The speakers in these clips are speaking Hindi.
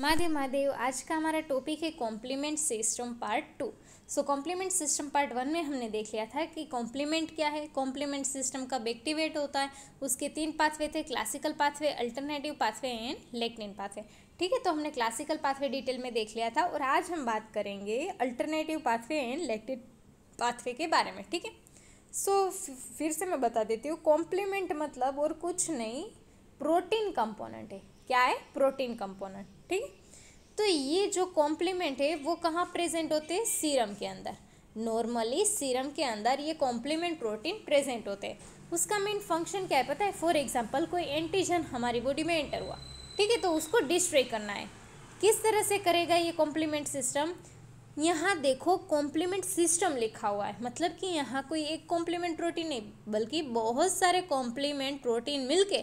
माधे महादेव आज का हमारा टॉपिक है complement system part two so complement system part one में हमने देख लिया था कि कॉम्प्लीमेंट क्या है कॉम्प्लीमेंट सिस्टम कब एक्टिवेट होता है उसके तीन पाथवे थे classical pathway alternative pathway and lectin pathway ठीक है तो हमने क्लासिकल पाथवे डिटेल में देख लिया था और आज हम बात करेंगे alternative pathway and lectin pathway के बारे में ठीक है सो फिर से मैं बता देती हूँ कॉम्प्लीमेंट मतलब और कुछ नहीं प्रोटीन कंपोनेंट है क्या है प्रोटीन कंपोनेंट ठीक है तो ये जो कॉम्प्लीमेंट है वो कहाँ प्रेजेंट होते हैं सीरम के अंदर नॉर्मली सीरम के अंदर ये कॉम्प्लीमेंट प्रोटीन प्रेजेंट होते हैं उसका मेन फंक्शन क्या है पता है फॉर एग्जांपल कोई एंटीजन हमारी बॉडी में एंटर हुआ ठीक है तो उसको डिस्ट्रे करना है किस तरह से करेगा ये कॉम्प्लीमेंट सिस्टम यहाँ देखो कॉम्प्लीमेंट सिस्टम लिखा हुआ है मतलब कि यहाँ कोई एक कॉम्प्लीमेंट प्रोटीन नहीं बल्कि बहुत सारे कॉम्प्लीमेंट प्रोटीन मिलके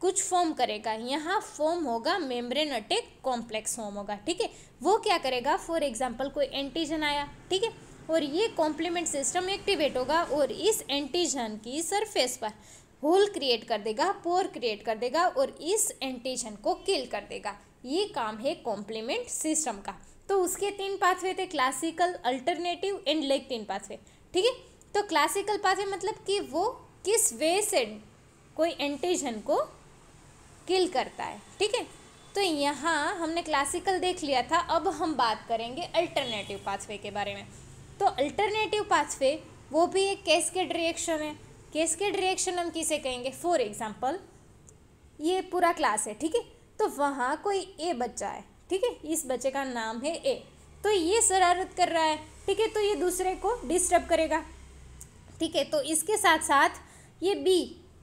कुछ फॉर्म करेगा यहाँ फॉर्म होगा मेम्ब्रेनटिक अटैक कॉम्प्लेक्स फॉर्म होगा ठीक है वो क्या करेगा फॉर एग्जाम्पल कोई एंटीजन आया ठीक है और ये कॉम्प्लीमेंट सिस्टम एक्टिवेट होगा और इस एंटीजन की सरफेस पर होल क्रिएट कर देगा पोर क्रिएट कर देगा और इस एंटीजन को किल कर देगा ये काम है कॉम्प्लीमेंट सिस्टम का तो उसके तीन पाथवे थे क्लासिकल अल्टरनेटिव एंड तीन पाथवे ठीक है तो क्लासिकल पाथवे मतलब कि वो किस वे से कोई एंटीजन को किल करता है ठीक है तो यहाँ हमने क्लासिकल देख लिया था अब हम बात करेंगे अल्टरनेटिव पाथवे के बारे में तो अल्टरनेटिव पाथवे वो भी एक कैसकेड रिएक्शन है कैसकेड रिएक्शन हम किसे कहेंगे फॉर एग्जाम्पल ये पूरा क्लास है ठीक है तो वहाँ कोई ए बच्चा है ठीक है इस बच्चे का नाम है ए तो ये शरारत कर रहा है ठीक है तो ये दूसरे को डिस्टर्ब करेगा ठीक है तो इसके साथ साथ ये बी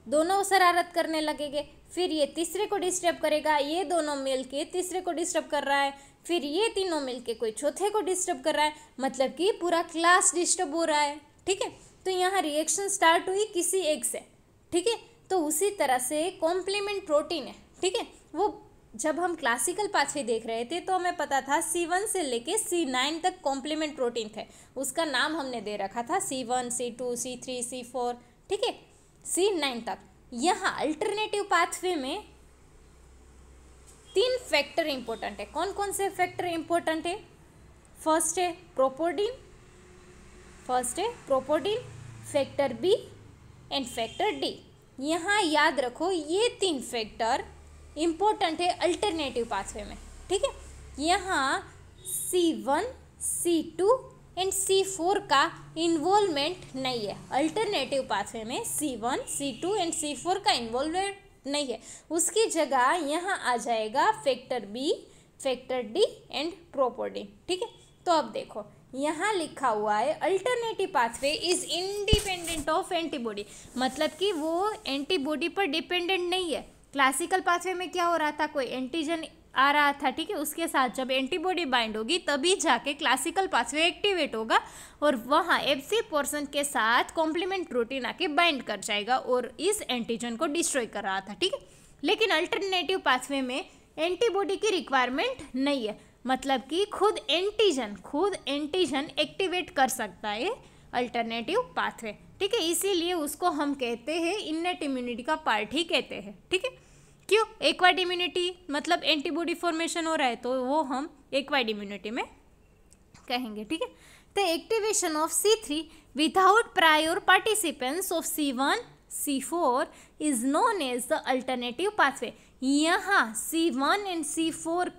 दोनों शरारत करने लगेंगे फिर ये तीसरे को डिस्टर्ब करेगा ये दोनों मिलके तीसरे को डिस्टर्ब कर रहा है फिर ये तीनों मिलके कोई चौथे को डिस्टर्ब कर रहा है मतलब कि पूरा क्लास डिस्टर्ब हो रहा है ठीक है तो यहाँ रिएक्शन स्टार्ट हुई किसी एक से ठीक है तो उसी तरह से कॉम्प्लीमेंट प्रोटीन है ठीक है वो जब हम क्लासिकल पाछे देख रहे थे तो हमें पता था सी वन से लेके सी नाइन तक कॉम्प्लीमेंट प्रोटीन थे उसका नाम हमने दे रखा था C one C two C three C four ठीक है सी नाइन तक यहाँ अल्टरनेटिव पाथवे में तीन फैक्टर इंपॉर्टेंट है कौन कौन से फैक्टर इंपॉर्टेंट है फर्स्ट है प्रोपोडिन फर्स्ट है properdin factor B and factor D यहाँ याद रखो ये तीन फैक्टर इंपॉर्टेंट है अल्टरनेटिव पाथवे में ठीक है यहाँ C one C two and C four का इन्वॉल्वमेंट नहीं है अल्टरनेटिव पाथवे में C one C two and C four का इन्वॉल्वमेंट नहीं है उसकी जगह यहाँ आ जाएगा factor B factor D and properdin ठीक है तो अब देखो यहाँ लिखा हुआ है alternative pathway is independent of antibody मतलब कि वो एंटीबॉडी पर डिपेंडेंट नहीं है क्लासिकल पाथवे में क्या हो रहा था कोई एंटीजन आ रहा था ठीक है उसके साथ जब एंटीबॉडी बाइंड होगी तभी जाके क्लासिकल पाथवे एक्टिवेट होगा और वहाँ एफ पोर्सन के साथ कॉम्प्लीमेंट प्रोटीन आके बाइंड कर जाएगा और इस एंटीजन को डिस्ट्रॉय कर रहा था ठीक है लेकिन अल्टरनेटिव पाथवे में एंटीबॉडी की रिक्वायरमेंट नहीं है मतलब कि खुद एंटीजन खुद एंटीजन एक्टिवेट कर सकता है अल्टरनेटिव पाथवे ठीक है इसीलिए उसको हम कहते हैं इन्नेट इम्यूनिटी का पार्ट ही कहते हैं ठीक है क्यों एक्वाइड इम्यूनिटी मतलब एंटीबॉडी फॉर्मेशन हो रहा है तो वो हम एक्वाइड इम्यूनिटी में कहेंगे ठीक है the activation of C three without prior participants of C one C four is known as the alternative pathway यहाँ C one and C four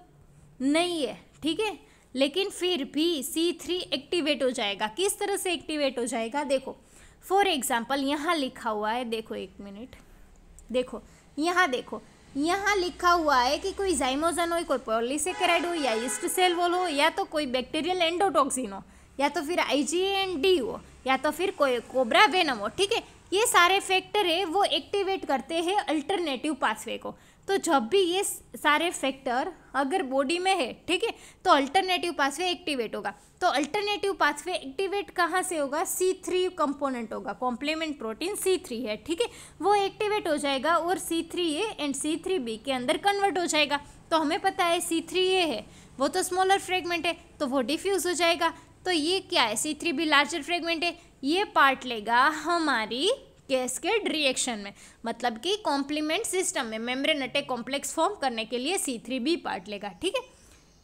नहीं है ठीक है लेकिन फिर भी सी थ्री एक्टिवेट हो जाएगा किस तरह से एक्टिवेट हो जाएगा देखो फॉर एग्जाम्पल यहाँ लिखा हुआ है देखो एक मिनट देखो यहाँ देखो यहाँ लिखा हुआ है कि कोई जाइमोजन हो कोई पॉलीसेक्राइड हो या ईस्ट सेल वॉल हो या तो कोई बैक्टीरियल एंडोटॉक्सिन हो या तो फिर आई जी एन डी हो या तो फिर कोई कोबरा वेनम हो ठीक है ये सारे फैक्टर है वो एक्टिवेट करते हैं अल्टरनेटिव पाथवे को तो जब भी ये सारे फैक्टर अगर बॉडी में है ठीक है तो अल्टरनेटिव पाथवे एक्टिवेट होगा तो अल्टरनेटिव पाथवे एक्टिवेट कहाँ से होगा सी थ्री कंपोनेंट होगा कॉम्प्लीमेंट प्रोटीन सी थ्री है ठीक है वो एक्टिवेट हो जाएगा और C three A and C three B के अंदर कन्वर्ट हो जाएगा तो हमें पता है सी थ्री ए है वो तो स्मॉलर फ्रेगमेंट है तो वो डिफ्यूज़ हो जाएगा तो ये क्या है C three b larger fragment है ये पार्ट लेगा हमारी कैस्केड रिएक्शन में मतलब कि कॉम्प्लीमेंट सिस्टम में मेम्ब्रेन अटैक कॉम्प्लेक्स फॉर्म करने के लिए सी थ्री बी पार्ट लेगा ठीक है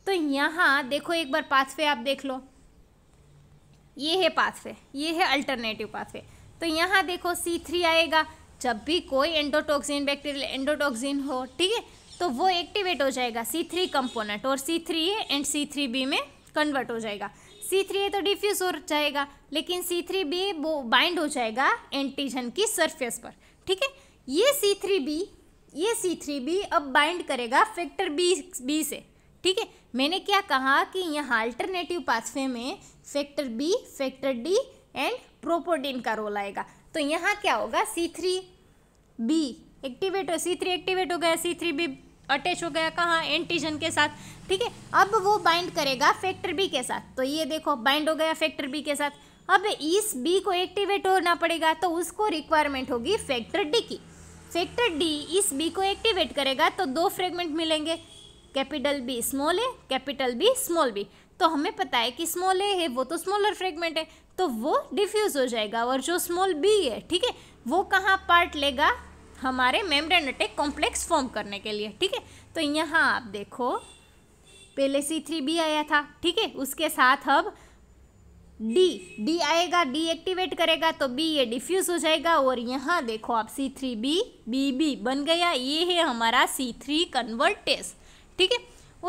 तो यहाँ देखो एक बार पाथवे आप देख लो ये है पाथवे ये है अल्टरनेटिव पाथवे तो यहाँ देखो सी थ्री आएगा जब भी कोई एंडोटॉक्सिन बैक्टीरियल एंडोटॉक्सिन हो ठीक है तो वो एक्टिवेट हो जाएगा सी थ्री कंपोनेंट और C three A and C three b में कन्वर्ट हो जाएगा सी थ्री ए तो डिफ्यूज हो जाएगा लेकिन सी थ्री बी वो बाइंड हो जाएगा एंटीजन की सरफेस पर ठीक है ये सी थ्री बी ये सी थ्री बी अब बाइंड करेगा फैक्टर बी बी से ठीक है मैंने क्या कहा कि यहाँ अल्टरनेटिव पाथवे में factor B factor D and properdin का रोल आएगा तो यहाँ क्या होगा सी थ्री बी एक्टिवेट हो सी थ्री एक्टिवेट हो गया सी थ्री बी अटैच हो गया कहाँ एंटीजन के साथ ठीक है अब वो बाइंड करेगा फैक्टर बी के साथ तो ये देखो बाइंड हो गया फैक्टर बी के साथ अब इस बी को एक्टिवेट होना पड़ेगा तो उसको रिक्वायरमेंट होगी फैक्टर डी की फैक्टर डी इस बी को एक्टिवेट करेगा तो दो फ्रेगमेंट मिलेंगे capital B small a capital B small b तो हमें पता है कि स्मॉल ए है वो तो स्मॉलर फ्रेगमेंट है तो वो डिफ्यूज़ हो जाएगा और जो स्मॉल बी है ठीक है वो कहाँ पार्ट लेगा हमारे मेम्ब्रेन अटैक कॉम्प्लेक्स फॉर्म करने के लिए ठीक है तो यहाँ आप देखो पहले सी थ्री बी आया था ठीक है उसके साथ अब डी डी आएगा डी एक्टिवेट करेगा तो बी ये डिफ्यूज हो जाएगा और यहाँ देखो आप C three B B b बन गया ये है हमारा सी थ्री कन्वर्टेज ठीक है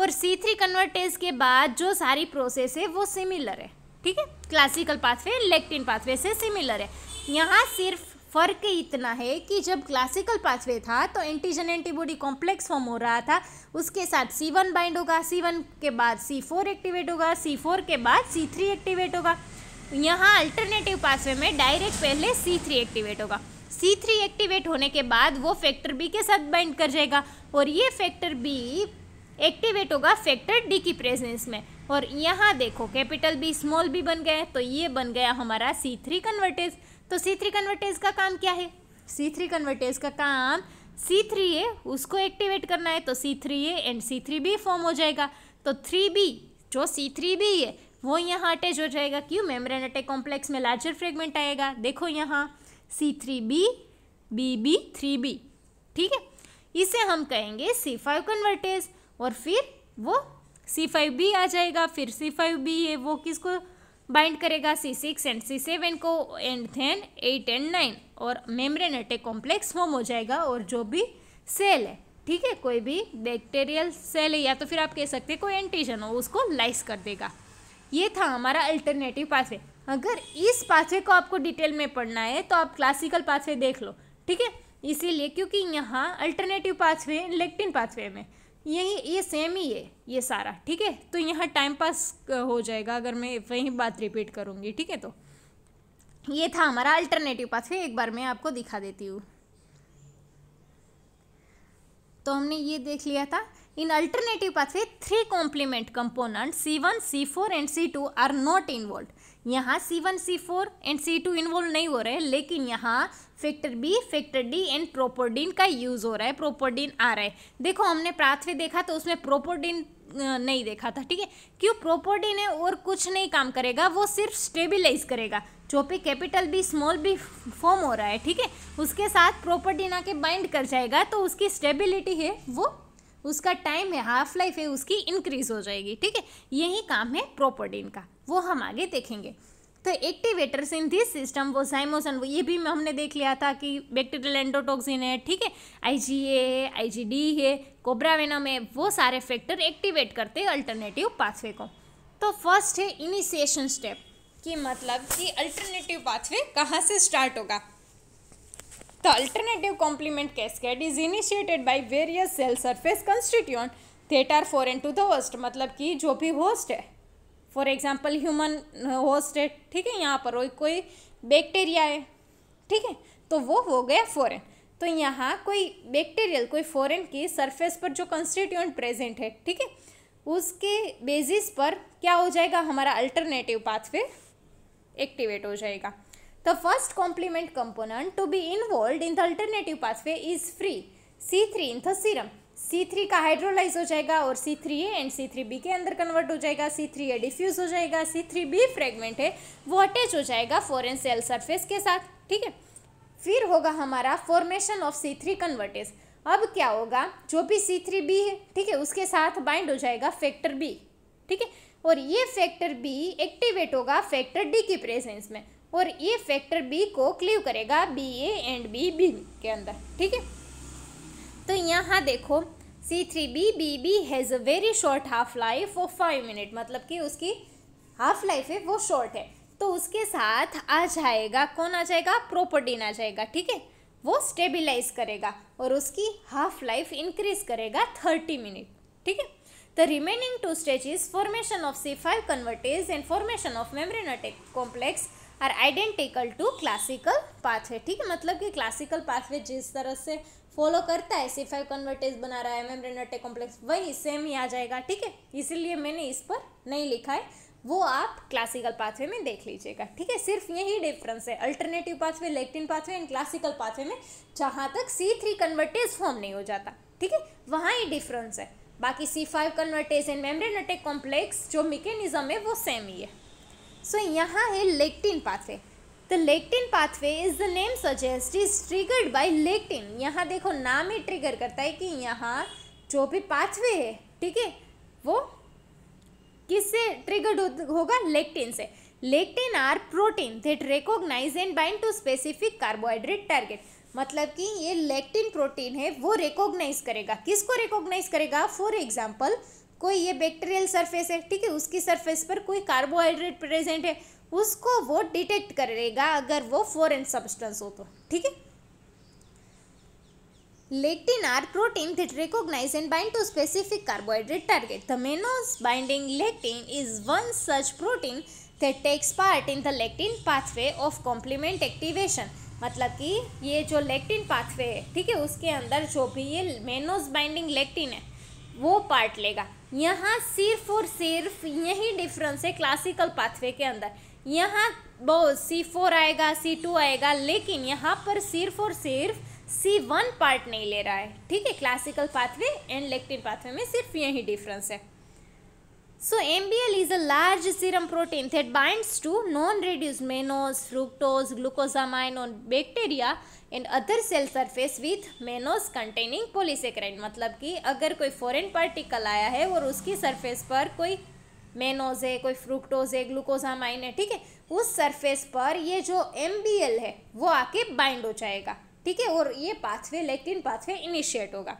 और सी थ्री कन्वर्टेज के बाद जो सारी प्रोसेस है वो सिमिलर है ठीक है क्लासिकल पाथवे लेक्टिन पाथवे से सिमिलर है यहाँ सिर्फ फ़र्क इतना है कि जब क्लासिकल पाथवे था तो एंटीजन एंटीबॉडी कॉम्प्लेक्स फॉर्म हो रहा था उसके साथ सी वन बाइंड होगा सी वन के बाद सी फोर एक्टिवेट होगा सी फोर के बाद सी थ्री एक्टिवेट होगा यहाँ अल्टरनेटिव पाथवे में डायरेक्ट पहले सी थ्री एक्टिवेट होगा सी थ्री एक्टिवेट होने के बाद वो फैक्टर बी के साथ बाइंड कर जाएगा और ये फैक्टर बी एक्टिवेट होगा फैक्टर डी की प्रेजेंस में और यहाँ देखो कैपिटल बी स्मॉल बी बन गया तो ये बन गया हमारा सी थ्री कन्वर्टेज तो सी थ्री कन्वर्टेज का काम क्या है सी थ्री कन्वर्टेज का काम सी थ्री ए उसको एक्टिवेट करना है तो C three A and C three B form हो जाएगा तो थ्री बी जो सी थ्री बी है वो यहाँ अटैच हो जाएगा क्यों मेम्ब्रेन अटैक कॉम्प्लेक्स में लार्जर फ्रेगमेंट आएगा देखो यहाँ C three B B B three B ठीक है इसे हम कहेंगे सी फाइव कन्वर्टेज और फिर वो सी फाइव बी आ जाएगा फिर सी फाइव बी है वो किसको बाइंड करेगा C six and C seven को and then eight and nine और मेम्ब्रेन अटैक कॉम्प्लेक्स फॉर्म हो जाएगा और जो भी सेल है ठीक है कोई भी बैक्टीरियल सेल है या तो फिर आप कह सकते हैं कोई एंटीजन हो उसको लाइस कर देगा ये था हमारा अल्टरनेटिव पाथवे अगर इस पाथवे को आपको डिटेल में पढ़ना है तो आप क्लासिकल पाथवे देख लो ठीक है इसीलिए क्योंकि यहाँ अल्टरनेटिव पाथवे लेक्टिन पाथवे में यही ये सेम ही है ये सारा ठीक है तो यहाँ टाइम पास हो जाएगा अगर मैं वही बात रिपीट करूँगी ठीक है तो ये था हमारा अल्टरनेटिव पाथवे एक बार मैं आपको दिखा देती हूँ तो हमने ये देख लिया था in alternative pathway three complement component C one C four and C two are not involve यहाँ C one C four and C two involve नहीं हो रहे हैं लेकिन यहाँ factor B factor D and properdin का यूज़ हो रहा है प्रोपोडिन आ रहा है देखो हमने प्राथवे देखा तो उसमें प्रोपोडिन नहीं देखा था ठीक है क्यों प्रोपोडिन है और कुछ नहीं काम करेगा वो सिर्फ स्टेबिलाइज करेगा जो भी कैपिटल भी स्मॉल भी फॉर्म हो रहा है ठीक है उसके साथ प्रोपर्टीना के बाइंड कर जाएगा तो उसकी स्टेबिलिटी है वो उसका टाइम है हाफ लाइफ है उसकी इंक्रीज हो जाएगी ठीक है यही काम है प्रोपोडीन का वो हम आगे देखेंगे तो एक्टिवेटर्स इन दिस सिस्टम वो साइमोसन वो ये भी हमने देख लिया था कि बैक्टीरियल एंडोटॉक्सिन है ठीक है आईजीए है आईजीडी है कोब्रावेनम है वो सारे फैक्टर एक्टिवेट करते हैं अल्टरनेटिव पाथवे को तो फर्स्ट है इनिशिएशन स्टेप कि मतलब कि अल्टरनेटिव पाथवे कहाँ से स्टार्ट होगा The alternative complement cascade is initiated by various cell surface constituent that are foreign to the host मतलब कि जो भी होस्ट है फॉर एग्जाम्पल ह्यूमन होस्ट है ठीक है यहाँ पर कोई बैक्टीरिया है ठीक है तो वो हो गया फॉरेन तो यहाँ कोई बैक्टीरियल कोई फॉरेन की सरफेस पर जो कंस्टिट्यूंट प्रेजेंट है ठीक है उसके बेसिस पर क्या हो जाएगा हमारा अल्टरनेटिव पाथवे एक्टिवेट हो जाएगा The first complement component to be involved in the alternative pathway is free C3 in the serum. C3 का हाइड्रोलाइज हो जाएगा और C three A and C three B के अंदर कन्वर्ट हो जाएगा सी थ्री ए डिफ्यूज हो जाएगा सी थ्री बी फ्रेगमेंट है वो अटैच हो जाएगा फॉरेन सेल सरफेस के साथ ठीक है फिर होगा हमारा formation of C three convertase अब क्या होगा जो भी सी थ्री बी है ठीक है उसके साथ बाइंड हो जाएगा फैक्टर बी ठीक है और ये फैक्टर बी एक्टिवेट होगा फैक्टर डी की प्रेजेंस में और ये फैक्टर बी को क्लीव करेगा B a and B b के अंदर ठीक है तो यहाँ देखो C three B B b has a very short half life of five minute मतलब कि उसकी हाफ लाइफ है वो शॉर्ट है तो उसके साथ आ जाएगा कौन आ जाएगा प्रोपर्टीन आ जाएगा ठीक है वो स्टेबिलाइज करेगा और उसकी हाफ लाइफ इंक्रीज करेगा थर्टी मिनट ठीक है the remaining two stage is formation of C five convertase and formation of membrane complex are identical to classical pathway ठीक है मतलब कि क्लासिकल पाथवे जिस तरह से फॉलो करता है सी फाइव कन्वर्टेज बना रहा है नटे कॉम्प्लेक्स वही सेम ही आ जाएगा ठीक है इसीलिए मैंने इस पर नहीं लिखा है वो आप क्लासिकल पाथवे में देख लीजिएगा ठीक है सिर्फ यही डिफरेंस है alternative pathway lectin pathway and classical pathway में जहाँ तक सी थ्री कन्वर्टेज फॉर्म नहीं हो जाता ठीक है वहाँ ही डिफरेंस है बाकी C five convertase and membrane attack complex जो मेकेनिज्म है वो सेम ही है सो यहाँ है lectin pathway the lectin pathway is the name suggest is triggered by lectin यहाँ देखो नाम ही ट्रिगर करता है कि यहाँ जो भी पाथवे है ठीक है वो किससे ट्रिगर्ड होगा लेक्टिन से lectin are protein that recognise and bind to specific carbohydrate target मतलब कि ये लेक्टिन प्रोटीन है वो रिकॉग्नाइज करेगा किसको रिकॉग्नाइज करेगा फॉर एग्जाम्पल कोई ये बैक्टीरियल सरफेस है ठीक है उसकी सरफेस पर कोई कार्बोहाइड्रेट प्रेजेंट है उसको वो डिटेक्ट करेगा अगर वो फॉरेन सब्सटेंस हो तो ठीक है lectin are protein that recognise and bind to specific carbohydrate target the mannose binding lectin is one such protein that takes part in the lectin pathway of complement activation मतलब कि ये जो लेक्टिन पाथवे है ठीक है उसके अंदर जो भी ये मेनोज बाइंडिंग लेक्टिन है वो पार्ट लेगा यहाँ सिर्फ और सिर्फ यही डिफरेंस है क्लासिकल पाथवे के अंदर यहाँ बहुत सी फोर आएगा सी टू आएगा लेकिन यहाँ पर सिर्फ और सिर्फ सी वन पार्ट नहीं ले रहा है ठीक है classical pathway and lectin pathway में सिर्फ यही डिफरेंस है so M B L is a large serum protein that bind to non reduce mannose fructose glucosamine on bacteria and other cell surface with mannose containing polysaccharide मतलब कि अगर कोई फॉरेन पार्टिकल आया है और उसकी सरफेस पर कोई मेनोज है कोई फ्रुक्टोज है ग्लूकोजामाइन है ठीक है उस सरफेस पर ये जो एम है वो आके बाइंड हो जाएगा ठीक है और ये पाथवे लेकिन पाथवे इनिशिएट होगा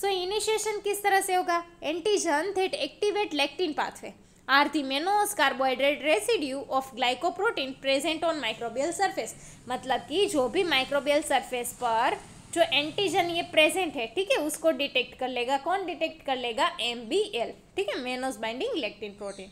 सो so, इनिशिएशन किस तरह से होगा antigen that activate lectin pathway are the mannose carbohydrate residue of glycoprotein present on microbial surface मतलब कि जो भी microbial surface पर जो एंटीजन ये प्रेजेंट है ठीक है उसको डिटेक्ट कर लेगा कौन डिटेक्ट कर लेगा एम बी एल ठीक है mannose binding lectin protein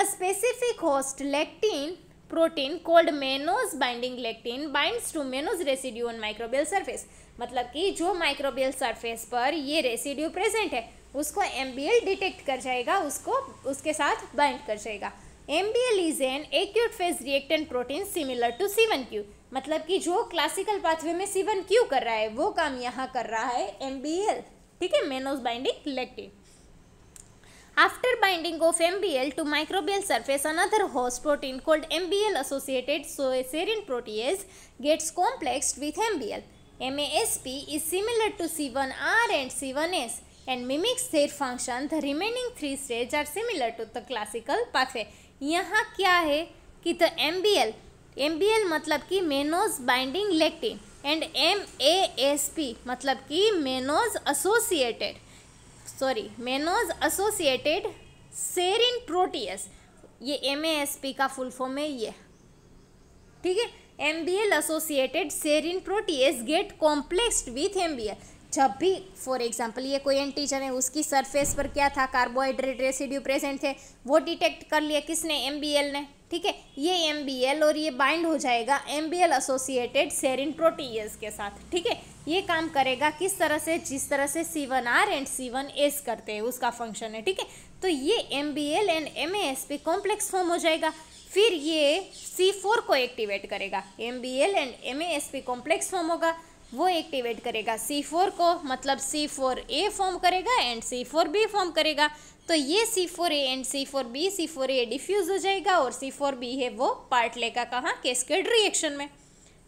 a specific host lectin protein called mannose binding lectin binds to mannose residue on microbial surface मतलब कि जो माइक्रोबियल सरफेस पर ये रेसिड्यू प्रेजेंट है उसको एम डिटेक्ट कर जाएगा उसको उसके साथ बाइंड कर जाएगा M B L is an acute phase reactant protein similar to C one Q मतलब कि जो क्लासिकल पाथवे में सीवन क्यू कर रहा है वो काम यहाँ कर रहा है एम बी एल ठीक है mannose binding lectin after binding of M B L to microbial surface another host protein called M B L associated serine protease gets complex with M B L M A S P is similar to C one R and C one S and mimics their function the remaining three stage are similar to the classical pathway यहाँ क्या है कि M B L M B L मतलब कि mannose binding lectin and M A S P मतलब कि mannose associated sorry mannose associated serine protease ये एम ए एस पी का फुल फॉर्म है ये ठीक है M B L associated serine protease get complexed with M B L जब भी फॉर एग्जाम्पल ये कोई एंटीजन है उसकी सरफेस पर क्या था कार्बोहाइड्रेट रेसिड्यू प्रेजेंट थे वो डिटेक्ट कर लिया किसने एम ने ठीक है ये एम और ये बाइंड हो जाएगा M B L associated serine protease के साथ ठीक है ये काम करेगा किस तरह से जिस तरह से C one R and C one S करते हैं उसका फंक्शन है ठीक है तो ये M B L and M A S P complex form हो जाएगा फिर ये सी फोर को एक्टिवेट करेगा M B L and M A S P complex form होगा वो एक्टिवेट करेगा सी फोर को मतलब सी फोर ए फॉर्म करेगा and C four B form करेगा तो ये C four A and C four B C four A diffuse हो जाएगा और सी फोर बी है वो पार्ट लेगा कहाँ केस्केड रिएक्शन में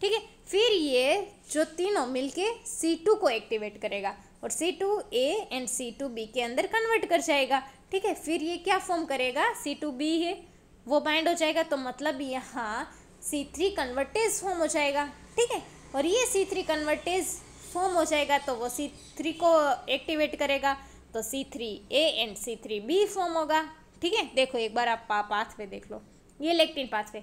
ठीक है फिर ये जो तीनों मिलके सी टू को एक्टिवेट करेगा और C two A and C two B के अंदर कन्वर्ट कर जाएगा ठीक है फिर ये क्या फॉर्म करेगा सी टू बी है वो बाइंड हो जाएगा तो मतलब यहाँ सी थ्री कन्वर्टेज फॉर्म हो जाएगा ठीक है और ये सी थ्री कन्वर्टेज फॉर्म हो जाएगा तो वो सी थ्री को एक्टिवेट करेगा तो C three A and C three B form होगा ठीक है देखो एक बार आप पाथवे देख लो ये lectin pathway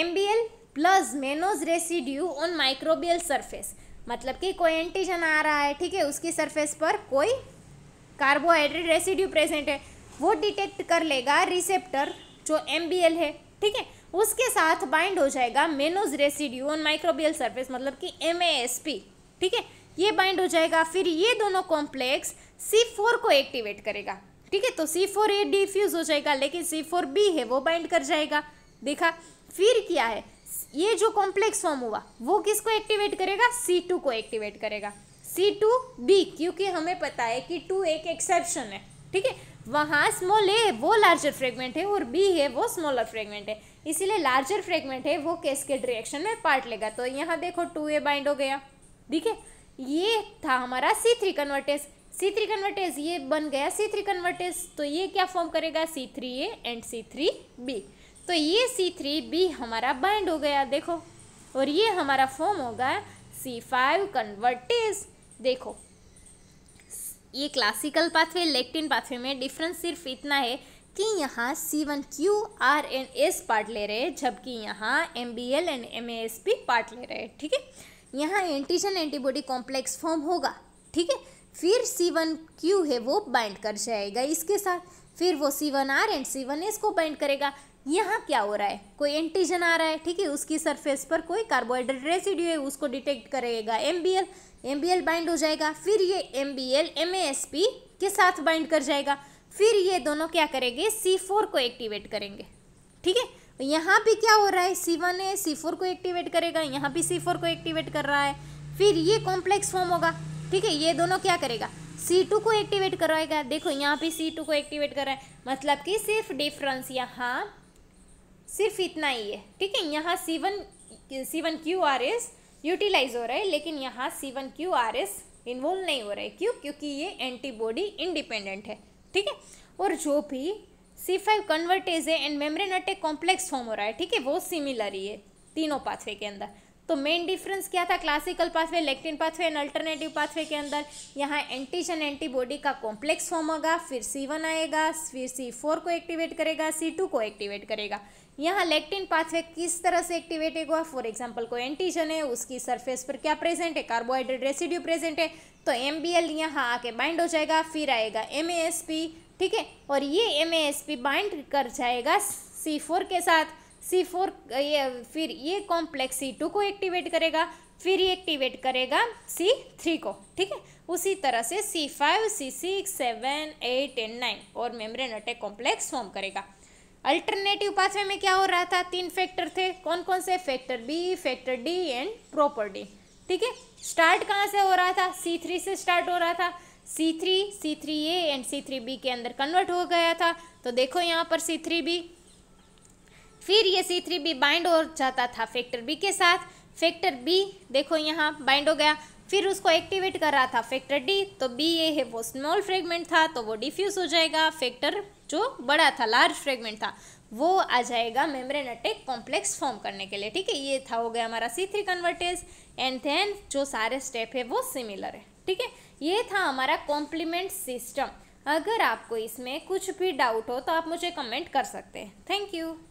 M B L plus mannose residue on microbial surface मतलब कि कोई एंटीजन आ रहा है ठीक है उसकी सरफेस पर कोई कार्बोहाइड्रेट रेसिड्यू प्रेजेंट है वो डिटेक्ट कर लेगा रिसेप्टर जो एम बी एल है ठीक है उसके साथ बाइंड हो जाएगा mannose residue on microbial surface मतलब कि एम ठीक है ये बाइंड हो जाएगा फिर ये दोनों कॉम्प्लेक्स सी फोर को एक्टिवेट करेगा ठीक है तो सी फोर ए डिफ्यूज हो जाएगा लेकिन सी फोर बी है वो बाइंड कर जाएगा देखा फिर क्या है ये जो कॉम्प्लेक्स फॉर्म हुआ वो किसको एक्टिवेट करेगा सी टू को एक्टिवेट करेगा सी टू बी क्योंकि हमें पता है कि टू एक एक्सेप्शन है ठीक है वहाँ स्मॉल ए वो लार्जर फ्रेगमेंट है और बी है वो स्मॉलर फ्रेगमेंट है इसीलिए लार्जर फ्रेगमेंट है वो कैसकेड रिएक्शन में पार्ट लेगा तो यहाँ देखो टू ए बाइंड हो गया ठीक है ये था हमारा C three convertase C three convertase ये बन गया सी थ्री कन्वर्टेज तो ये क्या फॉर्म करेगा C three A and C three B तो ये सी थ्री बी हमारा बाइंड हो गया देखो और ये हमारा फॉर्म होगा सी फाइव कन्वर्टेज देखो ये क्लासिकल पाथवे लेक्टिन पाथवे में डिफरेंस सिर्फ इतना है कि यहाँ C one Q R and S part ले रहे हैं जबकि यहाँ M B L and M S P part ले रहे हैं ठीक है यहाँ एंटीजन एंटीबॉडी कॉम्प्लेक्स फॉर्म होगा ठीक है फिर सी वन क्यू है वो बाइंड कर जाएगा इसके साथ फिर वो C one R and C one S को बाइंड करेगा यहाँ क्या हो रहा है कोई एंटीजन आ रहा है ठीक है उसकी सरफेस पर कोई कार्बोहाइड्रेट रेसिड्यू है उसको डिटेक्ट करेगा M B L M B L bind हो जाएगा फिर ये M B L M A S P के साथ बाइंड कर जाएगा फिर ये दोनों क्या करेंगे सी फोर को एक्टिवेट करेंगे ठीक है यहाँ भी क्या हो रहा है सी वन है सी फोर को एक्टिवेट करेगा यहाँ भी सी फोर को एक्टिवेट कर रहा है फिर ये कॉम्प्लेक्स फॉर्म होगा ठीक है ये दोनों क्या करेगा सी टू को एक्टिवेट करवाएगा देखो यहाँ पे सी टू को एक्टिवेट कर रहा है मतलब कि सिर्फ डिफरेंस यहाँ सिर्फ इतना ही है ठीक है यहाँ C one C one Q R S utilise हो रहा है लेकिन यहाँ C one Q R S involve नहीं हो रहा है क्यों क्योंकि ये एंटीबॉडी इंडिपेंडेंट है ठीक है और जो भी सी फाइव कन्वर्टेज है and membrane attack complex form हो रहा है ठीक है वो सिमिलर ही है तीनों पाथवे के अंदर तो मेन डिफरेंस क्या था classical pathway lectin pathway and alternative pathway के अंदर यहाँ एंटीजन एंटीबॉडी का कॉम्प्लेक्स फॉर्म होगा फिर सी वन आएगा फिर सी फोर को एक्टिवेट करेगा सी टू को एक्टिवेट करेगा यहाँ लेक्टिन पाथवे किस तरह से एक्टिवेट हुआ फॉर एग्जाम्पल कोई एंटीजन है उसकी सरफेस पर क्या प्रेजेंट है कार्बोहाइड्रेट रेसिड्यू प्रेजेंट है तो एम बी एल यहाँ आके बाइंड हो जाएगा फिर आएगा एम ए एस पी ठीक है और ये M A S P bind कर जाएगा सी फोर के साथ सी फोर ये फिर ये कॉम्प्लेक्स सी टू को एक्टिवेट करेगा फिर ये एक्टिवेट करेगा सी थ्री को ठीक है उसी तरह से C five C six seven eight and nine और मेम्ब्रेन अटैक कॉम्प्लेक्स फॉर्म करेगा अल्टरनेटिव पाथवे में क्या हो रहा था तीन फैक्टर थे कौन कौन से factor B factor D and proper D ठीक है स्टार्ट कहाँ से हो रहा था सी थ्री से स्टार्ट हो रहा था C three C three A and C three B के अंदर कन्वर्ट हो गया था तो देखो यहाँ पर सी थ्री बी फिर ये सी थ्री बी बाइंड हो जाता था फैक्टर बी के साथ फैक्टर बी देखो यहाँ बाइंड हो गया फिर उसको एक्टिवेट कर रहा था फैक्टर डी तो बी ए है वो स्मॉल फ्रेगमेंट था तो वो डिफ्यूज हो जाएगा फैक्टर जो बड़ा था लार्ज फ्रेगमेंट था वो आ जाएगा मेम्ब्रेन अटैक कॉम्प्लेक्स फॉर्म करने के लिए ठीक है ये था हो गया हमारा C three convertase and then जो सारे स्टेप है वो सिमिलर है ठीक है ये था हमारा कॉम्प्लीमेंट सिस्टम अगर आपको इसमें कुछ भी डाउट हो तो आप मुझे कमेंट कर सकते हैं थैंक यू